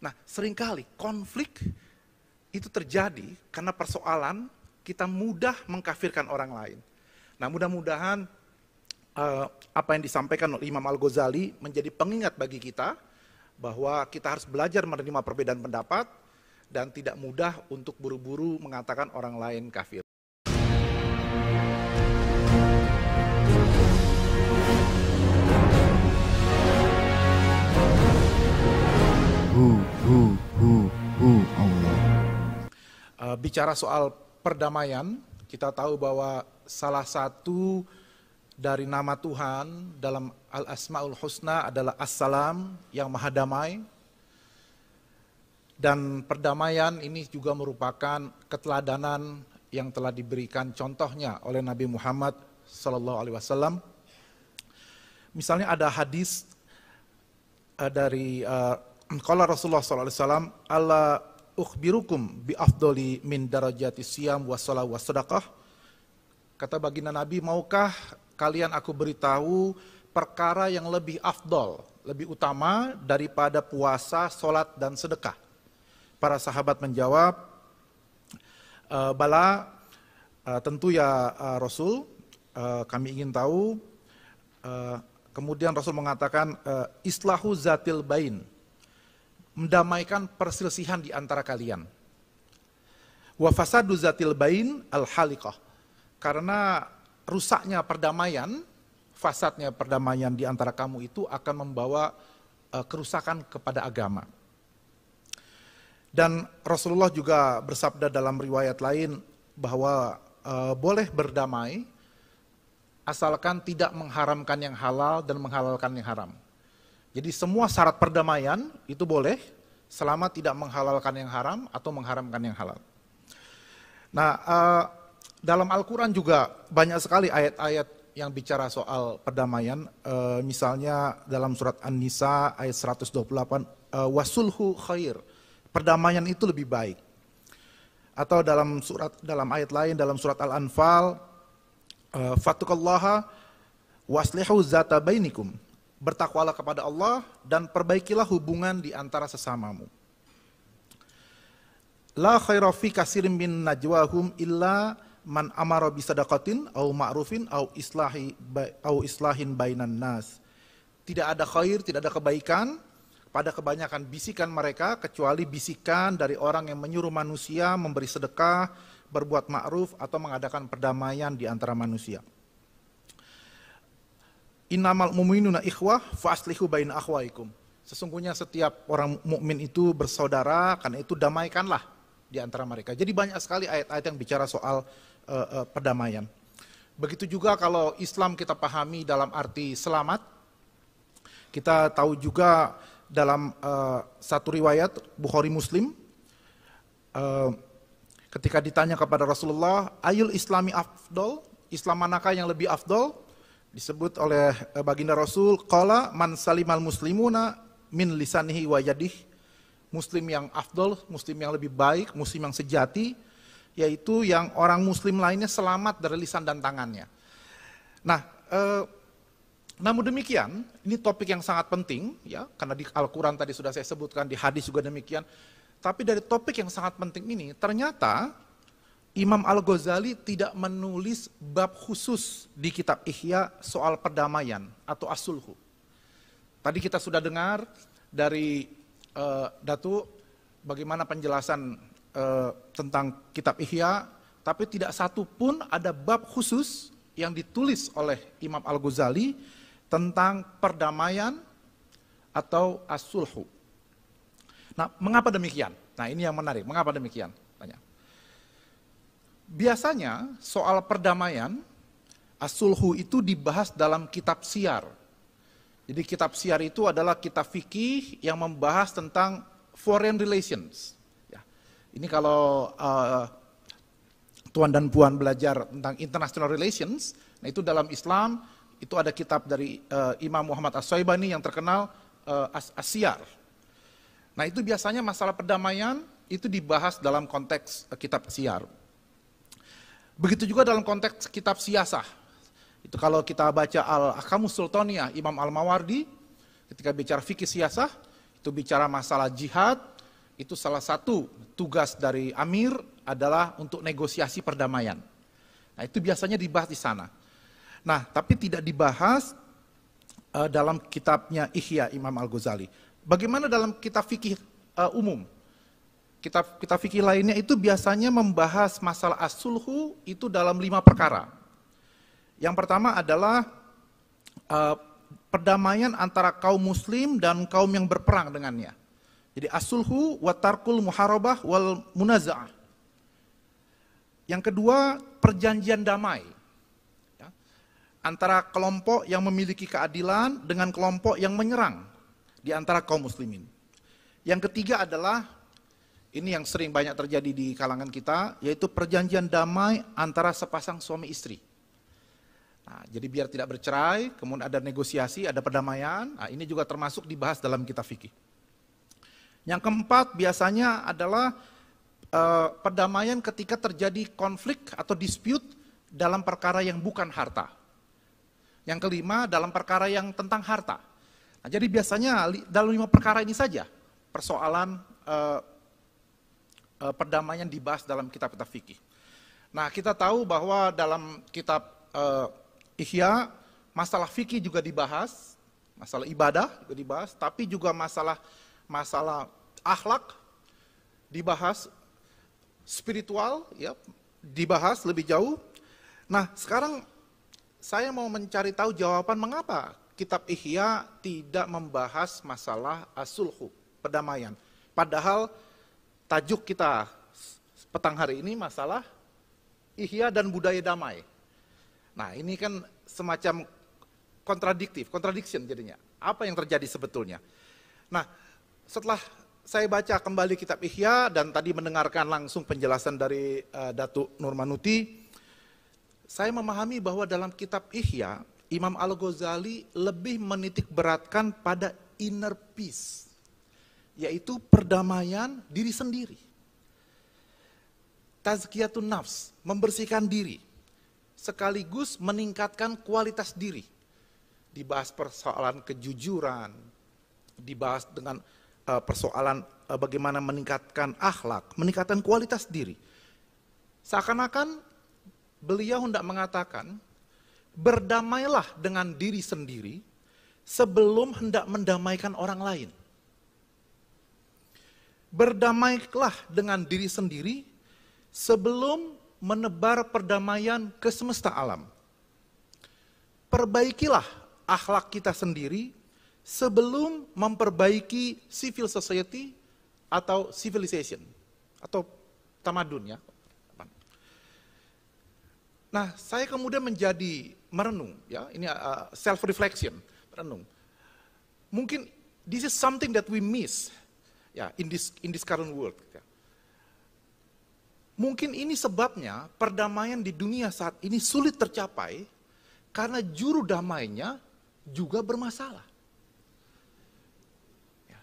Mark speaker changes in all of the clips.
Speaker 1: Nah, seringkali konflik itu terjadi karena persoalan kita mudah mengkafirkan orang lain. Nah, mudah-mudahan uh, apa yang disampaikan oleh Imam Al-Ghazali menjadi pengingat bagi kita bahwa kita harus belajar menerima perbedaan pendapat dan tidak mudah untuk buru-buru mengatakan orang lain kafir. Eh, bicara soal perdamaian, kita tahu bahwa salah satu dari nama Tuhan dalam Al-Asmaul Husna adalah Assalam yang maha damai. Dan perdamaian ini juga merupakan keteladanan yang telah diberikan contohnya oleh Nabi Muhammad Sallallahu Alaihi Wasallam. Misalnya ada hadis eh, dari uh, eh, kalau Rasulullah SAW, Allah ukhbirukum bi afdoli min darajati siam wa salah wa sedekah? Kata baginda Nabi, maukah kalian aku beritahu perkara yang lebih afdol, lebih utama daripada puasa, solat dan sedekah. Para sahabat menjawab, e, bala e, tentu ya e, Rasul, e, kami ingin tahu. E, kemudian Rasul mengatakan, e, islahu zatil bain, mendamaikan perselisihan di antara kalian. Wafasadu zatil bain al halikoh, Karena rusaknya perdamaian, fasadnya perdamaian di antara kamu itu akan membawa eh, kerusakan kepada agama. Dan Rasulullah juga bersabda dalam riwayat lain bahwa e, boleh berdamai asalkan tidak mengharamkan yang halal dan menghalalkan yang haram. Jadi semua syarat perdamaian itu boleh selama tidak menghalalkan yang haram atau mengharamkan yang halal. Nah, uh, dalam Al-Quran juga banyak sekali ayat-ayat yang bicara soal perdamaian. Uh, misalnya dalam surat An-Nisa ayat 128, uh, eh, wasulhu khair, perdamaian itu lebih baik. Atau dalam surat dalam ayat lain dalam surat Al-Anfal, uh, fatukallaha waslihu zata bainikum bertakwalah kepada Allah dan perbaikilah hubungan di antara sesamamu. La khaira fi katsirin min najwahum illa man amara bi sadaqatin au ma'rufin au islahi au islahin bainan nas. Tidak ada khair, tidak ada kebaikan pada kebanyakan bisikan mereka kecuali bisikan dari orang yang menyuruh manusia memberi sedekah, berbuat ma'ruf atau mengadakan perdamaian di antara manusia innamal mu'minuna ikhwah fa'aslihu baina akhwaikum. Sesungguhnya setiap orang mukmin itu bersaudara, karena itu damaikanlah di antara mereka. Jadi banyak sekali ayat-ayat yang bicara soal uh, uh, perdamaian. Begitu juga kalau Islam kita pahami dalam arti selamat, kita tahu juga dalam uh, satu riwayat Bukhari Muslim, uh, ketika ditanya kepada Rasulullah, ayul islami afdol, Islam manakah yang lebih afdol? disebut oleh eh, baginda Rasul qala man salimal muslimuna min lisanihi wa yadih muslim yang afdol, muslim yang lebih baik, muslim yang sejati yaitu yang orang muslim lainnya selamat dari lisan dan tangannya. Nah, eh, namun demikian, ini topik yang sangat penting ya, karena di Al-Qur'an tadi sudah saya sebutkan, di hadis juga demikian. Tapi dari topik yang sangat penting ini ternyata Imam Al-Ghazali tidak menulis bab khusus di kitab Ihya soal perdamaian atau asulhu. Tadi kita sudah dengar dari uh, Datu bagaimana penjelasan uh, tentang kitab Ihya, tapi tidak satu pun ada bab khusus yang ditulis oleh Imam Al-Ghazali tentang perdamaian atau asulhu. nah, mengapa demikian? Nah, ini yang menarik. Mengapa demikian? Biasanya soal perdamaian, asulhu itu dibahas dalam kitab siar. Jadi kitab siar itu adalah kitab fikih yang membahas tentang foreign relations. Ya. Ini kalau uh, tuan dan puan belajar tentang international relations, nah itu dalam Islam itu ada kitab dari uh, Imam Muhammad As-Saibani yang terkenal uh, eh, asyar Nah itu biasanya masalah perdamaian itu dibahas dalam konteks uh, kitab siar. Begitu juga dalam konteks kitab siasah. Itu kalau kita baca Al-Ahkamu Sultaniyah Imam Al-Mawardi, ketika bicara fikih siasah, itu bicara masalah jihad, itu salah satu tugas dari Amir adalah untuk negosiasi perdamaian. Nah itu biasanya dibahas di sana. Nah tapi tidak dibahas uh, dalam kitabnya Ihya Imam Al-Ghazali. Bagaimana dalam kitab fikih uh, umum? Kita kitab fikih lainnya itu biasanya membahas masalah asulhu itu dalam lima perkara. Yang pertama adalah uh, perdamaian antara kaum muslim dan kaum yang berperang dengannya. Jadi asulhu watarkul muharobah muharabah wal munaza'ah. Yang kedua, perjanjian damai. Ya. Antara kelompok yang memiliki keadilan dengan kelompok yang menyerang di antara kaum muslimin. Yang ketiga adalah ini yang sering banyak terjadi di kalangan kita, yaitu perjanjian damai antara sepasang suami istri. Nah, jadi biar tidak bercerai, kemudian ada negosiasi, ada perdamaian, nah, ini juga termasuk dibahas dalam kitab fikih. Yang keempat biasanya adalah eh, perdamaian ketika terjadi konflik atau dispute dalam perkara yang bukan harta. Yang kelima dalam perkara yang tentang harta. Nah, jadi biasanya dalam lima perkara ini saja persoalan eh, Eh, perdamaian dibahas dalam kitab-kitab fikih. Nah, kita tahu bahwa dalam kitab uh, Ihya masalah fikih juga dibahas, masalah ibadah juga dibahas, tapi juga masalah masalah akhlak dibahas spiritual ya dibahas lebih jauh. Nah, sekarang saya mau mencari tahu jawaban mengapa kitab Ihya tidak membahas masalah asulhu, perdamaian. Padahal Tajuk kita petang hari ini masalah ihya dan budaya damai. Nah ini kan semacam kontradiktif, contradiction jadinya. Apa yang terjadi sebetulnya? Nah setelah saya baca kembali kitab Ihya dan tadi mendengarkan langsung penjelasan dari uh, Datuk Nurmanuti, saya memahami bahwa dalam kitab Ihya Imam Al-Ghazali lebih menitik beratkan pada inner peace yaitu perdamaian diri sendiri. Tazkiyatun nafs, membersihkan diri, sekaligus meningkatkan kualitas diri. Dibahas persoalan kejujuran, dibahas dengan eh, persoalan eh, bagaimana meningkatkan akhlak, meningkatkan kualitas diri. Seakan-akan beliau hendak mengatakan, berdamailah dengan diri sendiri sebelum hendak mendamaikan orang lain berdamailah dengan diri sendiri sebelum menebar perdamaian ke semesta alam. Perbaikilah akhlak kita sendiri sebelum memperbaiki civil society atau civilization atau tamadun ya. Nah, saya kemudian menjadi merenung ya, ini uh, self reflection, merenung. Mungkin this is something that we miss ya in this in this current world. Gitu ya. Mungkin ini sebabnya perdamaian di dunia saat ini sulit tercapai karena juru damainya juga bermasalah. Ya.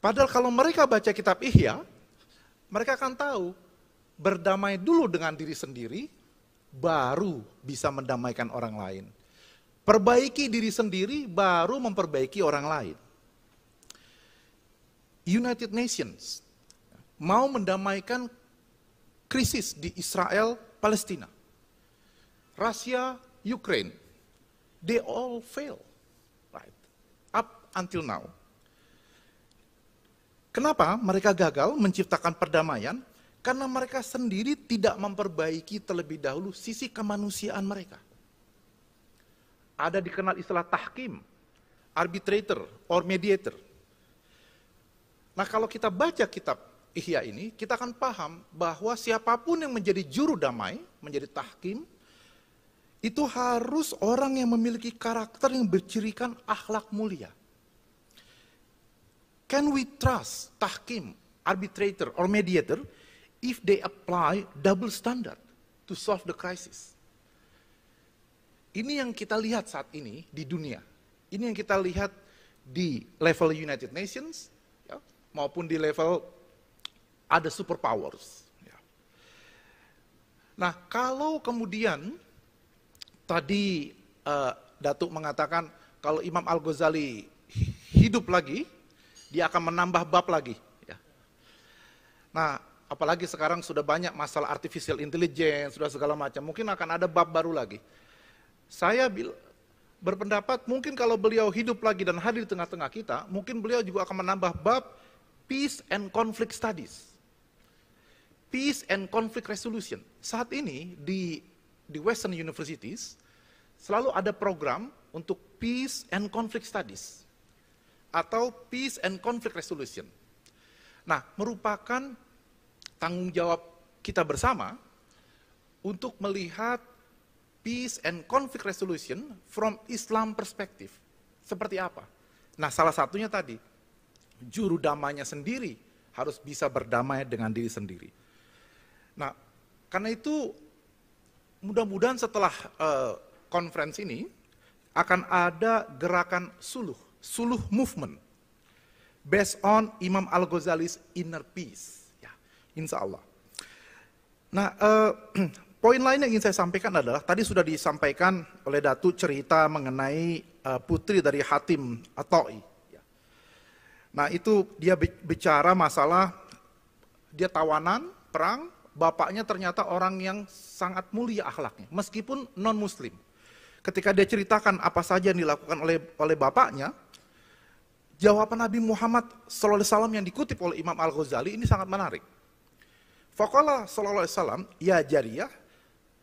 Speaker 1: Padahal kalau mereka baca kitab Ihya, mereka akan tahu berdamai dulu dengan diri sendiri baru bisa mendamaikan orang lain. Perbaiki diri sendiri baru memperbaiki orang lain. United Nations mau mendamaikan krisis di Israel Palestina. Rusia, Ukraine, they all fail right up until now. Kenapa mereka gagal menciptakan perdamaian? Karena mereka sendiri tidak memperbaiki terlebih dahulu sisi kemanusiaan mereka. Ada dikenal istilah tahkim, arbitrator, or mediator Nah kalau kita baca kitab Ihya ini, kita akan paham bahwa siapapun yang menjadi juru damai, menjadi tahkim, itu harus orang yang memiliki karakter yang bercirikan akhlak mulia. Can we trust tahkim, arbitrator, or mediator if they apply double standard to solve the crisis? Ini yang kita lihat saat ini di dunia. Ini yang kita lihat di level United Nations, maupun di level ada superpowers. Ya. Nah, kalau kemudian tadi uh, Datuk mengatakan kalau Imam Al Ghazali hidup lagi, dia akan menambah bab lagi. Ya. Nah, apalagi sekarang sudah banyak masalah artificial intelligence, sudah segala macam, mungkin akan ada bab baru lagi. Saya berpendapat mungkin kalau beliau hidup lagi dan hadir di tengah-tengah kita, mungkin beliau juga akan menambah bab Peace and Conflict Studies. Peace and Conflict Resolution. Saat ini di di Western Universities selalu ada program untuk Peace and Conflict Studies atau Peace and Conflict Resolution. Nah, merupakan tanggung jawab kita bersama untuk melihat peace and conflict resolution from Islam perspective. Seperti apa? Nah, salah satunya tadi juru damainya sendiri harus bisa berdamai dengan diri sendiri. Nah, karena itu mudah-mudahan setelah uh, konferensi ini akan ada gerakan suluh, suluh movement based on Imam Al-Ghazali's inner peace. Ya, insya Allah. Nah, uh, poin lain yang ingin saya sampaikan adalah tadi sudah disampaikan oleh Datu cerita mengenai uh, putri dari Hatim Atoi. Nah itu dia bicara masalah dia tawanan, perang, bapaknya ternyata orang yang sangat mulia akhlaknya, meskipun non-muslim. Ketika dia ceritakan apa saja yang dilakukan oleh oleh bapaknya, jawaban Nabi Muhammad SAW yang dikutip oleh Imam Al-Ghazali ini sangat menarik. Fakala SAW, ya jariyah,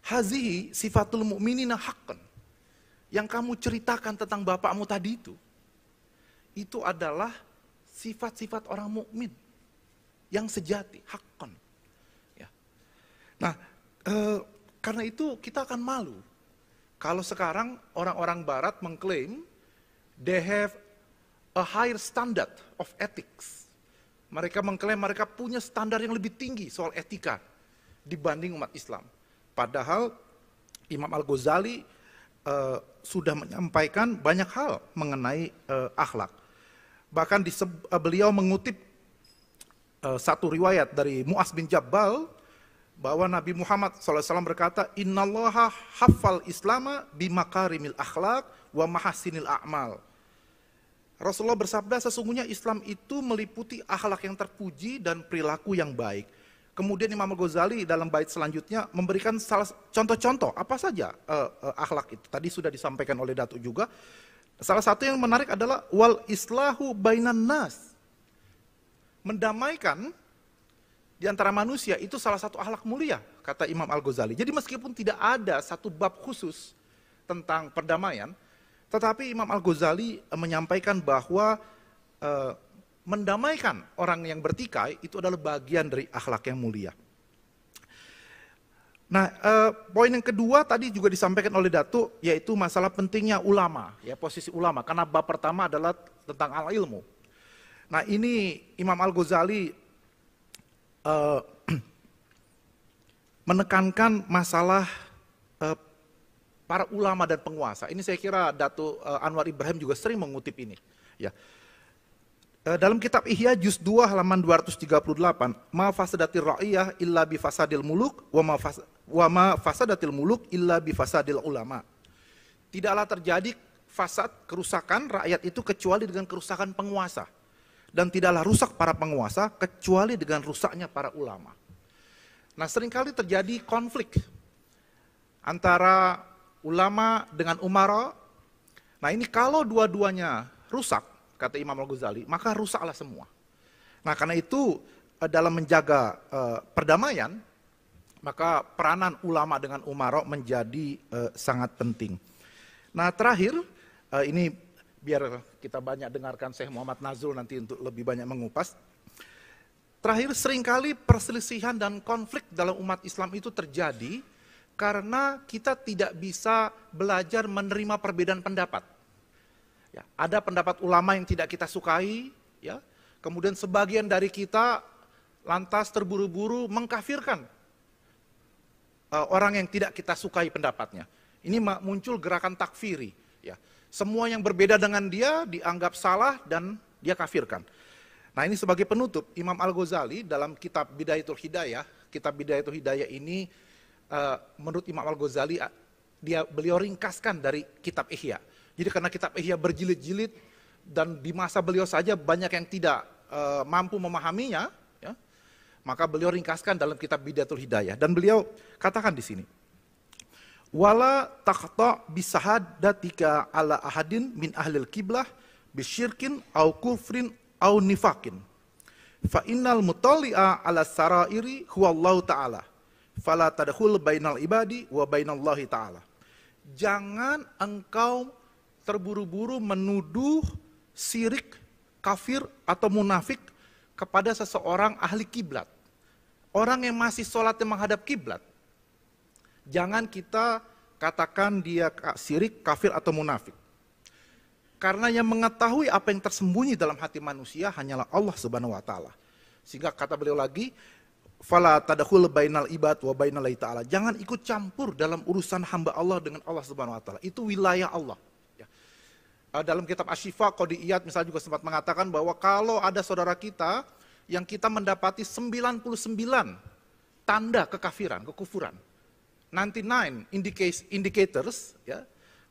Speaker 1: hazihi sifatul mu'minina haqqan. Yang kamu ceritakan tentang bapakmu tadi itu, itu adalah sifat-sifat orang mukmin yang sejati, hakon. Ya. Nah, e, karena itu kita akan malu kalau sekarang orang-orang Barat mengklaim they have a higher standard of ethics. Mereka mengklaim mereka punya standar yang lebih tinggi soal etika dibanding umat Islam. Padahal Imam Al Ghazali uh, eh, sudah menyampaikan banyak hal mengenai uh, akhlak. Bahkan di, eh, beliau mengutip uh, satu riwayat dari Mu'az bin Jabal bahwa Nabi Muhammad SAW berkata, Innallaha hafal islama bimakarimil akhlak wa mahasinil a'mal. Rasulullah bersabda, sesungguhnya Islam itu meliputi akhlak yang terpuji dan perilaku yang baik. Kemudian Imam Ghazali dalam bait selanjutnya memberikan salah contoh-contoh apa saja uh, uh, akhlak itu. Tadi sudah disampaikan oleh Datuk juga. Salah satu yang menarik adalah wal islahu bainan nas. Mendamaikan di antara manusia itu salah satu ahlak mulia, kata Imam Al-Ghazali. Jadi meskipun tidak ada satu bab khusus tentang perdamaian, tetapi Imam Al-Ghazali eh, menyampaikan bahwa e, mendamaikan orang yang bertikai itu adalah bagian dari akhlak yang mulia. Nah, eh, poin yang kedua tadi juga disampaikan oleh Datu, yaitu masalah pentingnya ulama, ya posisi ulama. Karena bab pertama adalah tentang al ilmu. Nah, ini Imam Al Ghazali eh, menekankan masalah eh, para ulama dan penguasa. Ini saya kira Datu eh, Anwar Ibrahim juga sering mengutip ini. Ya, Eh, dalam kitab Ihya juz 2 halaman 238, ma fasadatil ra'iyah illa bi fasadil muluk wa ma, fas, wa ma fasadatil muluk illa bi fasadil ulama. Tidaklah terjadi fasad kerusakan rakyat itu kecuali dengan kerusakan penguasa dan tidaklah rusak para penguasa kecuali dengan rusaknya para ulama. Nah, seringkali terjadi konflik antara ulama dengan umara. Nah, ini kalau dua-duanya rusak, kata Imam Al-Ghazali, maka rusaklah semua. Nah karena itu eh, dalam menjaga uh, perdamaian, maka peranan ulama dengan umarok menjadi uh, sangat penting. Nah terakhir, uh, ini biar kita banyak dengarkan Syekh Muhammad Nazrul nanti untuk lebih banyak mengupas. Terakhir, seringkali perselisihan dan konflik dalam umat Islam itu terjadi karena kita tidak bisa belajar menerima perbedaan pendapat. Ya, ada pendapat ulama yang tidak kita sukai, ya. Kemudian sebagian dari kita lantas terburu-buru mengkafirkan uh, orang yang tidak kita sukai pendapatnya. Ini muncul gerakan takfiri, ya. Semua yang berbeda dengan dia dianggap salah dan dia kafirkan. Nah, ini sebagai penutup Imam Al-Ghazali dalam kitab Bidayatul Hidayah, kitab Bidayatul Hidayah ini uh, menurut Imam Al-Ghazali uh, dia beliau ringkaskan dari kitab Ihya. Jadi karena kitab Ihya berjilid-jilid dan di masa beliau saja banyak yang tidak e, mampu memahaminya, ya, maka beliau ringkaskan dalam kitab Bidatul Hidayah. Dan beliau katakan di sini, Wala takhta bisahadatika ala ahadin min ahlil kiblah bisyirkin au kufrin au nifakin. Fa innal mutali'a ala sarairi huwallahu ta'ala. Fala tadkhul bainal ibadi wa bainallahi ta'ala. Jangan engkau terburu-buru menuduh sirik, kafir atau munafik kepada seseorang ahli kiblat. Orang yang masih sholatnya menghadap kiblat. Jangan kita katakan dia sirik, kafir atau munafik. Karena yang mengetahui apa yang tersembunyi dalam hati manusia hanyalah Allah Subhanahu wa taala. Sehingga kata beliau lagi, fala tadakhul bainal ibad wa bainal ta'ala. Jangan ikut campur dalam urusan hamba Allah dengan Allah Subhanahu wa taala. Itu wilayah Allah. Eh, dalam kitab Ashifa Qodiyat misalnya juga sempat mengatakan bahwa kalau ada saudara kita yang kita mendapati 99 tanda kekafiran, kekufuran. 99 indicators ya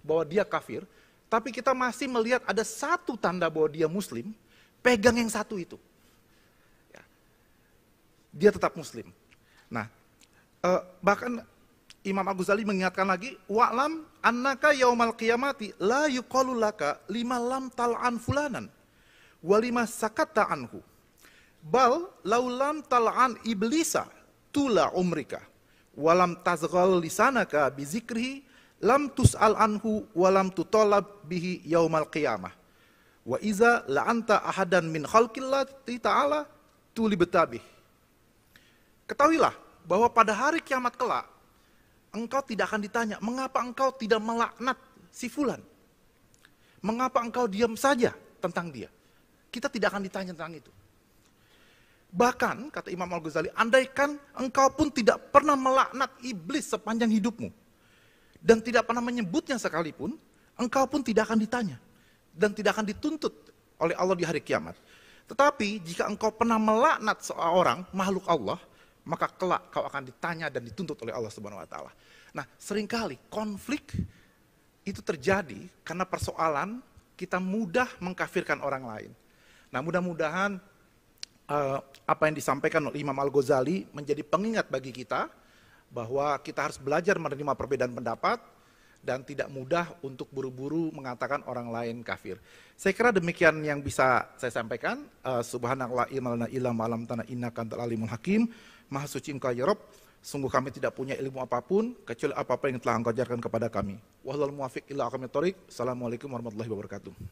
Speaker 1: bahwa dia kafir, tapi kita masih melihat ada satu tanda bahwa dia muslim, pegang yang satu itu. Ya. Dia tetap muslim. Nah, eh, bahkan Imam Abu ghazali mengingatkan lagi, wa'lam annaka yaumal qiyamati la yuqalu laka lima lam tal'an fulanan wa lima sakatta anhu. Bal laulam tal'an iblisa tula umrika walam tazghal lisanaka bi zikrihi lam tus'al anhu walam tutolab bihi yaumal qiyamah. Wa iza la'anta ahadan min khalqillati ta'ala tuli betabih. Ketahuilah bahwa pada hari kiamat kelak engkau tidak akan ditanya, mengapa engkau tidak melaknat si fulan? Mengapa engkau diam saja tentang dia? Kita tidak akan ditanya tentang itu. Bahkan, kata Imam Al-Ghazali, andaikan engkau pun tidak pernah melaknat iblis sepanjang hidupmu, dan tidak pernah menyebutnya sekalipun, engkau pun tidak akan ditanya, dan tidak akan dituntut oleh Allah di hari kiamat. Tetapi jika engkau pernah melaknat seorang makhluk Allah, maka kelak kau akan ditanya dan dituntut oleh Allah Subhanahu wa taala. Nah, seringkali konflik itu terjadi karena persoalan kita mudah mengkafirkan orang lain. Nah, mudah-mudahan uh, apa yang disampaikan oleh Imam Al-Ghazali menjadi pengingat bagi kita bahwa kita harus belajar menerima perbedaan pendapat dan tidak mudah untuk buru-buru mengatakan orang lain kafir. Saya kira demikian yang bisa saya sampaikan. Uh, Subhanallah ilmalna ilam alam tanah inna kantal alimul hakim. Maha suci engkau ya Sungguh kami tidak punya ilmu apapun, kecuali apa-apa yang telah engkau ajarkan kepada kami. Wahlal muwafiq ila Assalamualaikum warahmatullahi wabarakatuh.